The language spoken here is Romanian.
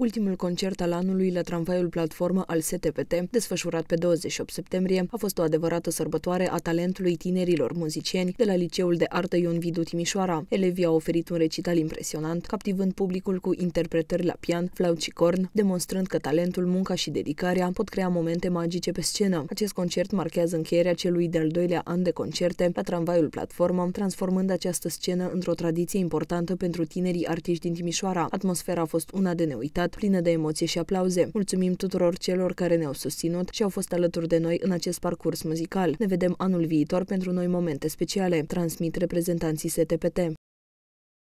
Ultimul concert al anului la tramvaiul platformă al STPT, desfășurat pe 28 septembrie, a fost o adevărată sărbătoare a talentului tinerilor muzicieni de la Liceul de Artă Ion Vidu Timișoara. Elevii au oferit un recital impresionant, captivând publicul cu interpretări la pian, flaut și corn, demonstrând că talentul, munca și dedicarea pot crea momente magice pe scenă. Acest concert marchează încheierea celui de-al doilea an de concerte la tramvaiul platformă, transformând această scenă într-o tradiție importantă pentru tinerii artiști din Timișoara. Atmosfera a fost una de neuitat, cântat plină de emoție și aplauze. Mulțumim tuturor celor care ne-au susținut și au fost alături de noi în acest parcurs muzical. Ne vedem anul viitor pentru noi momente speciale, transmit reprezentanții STPT.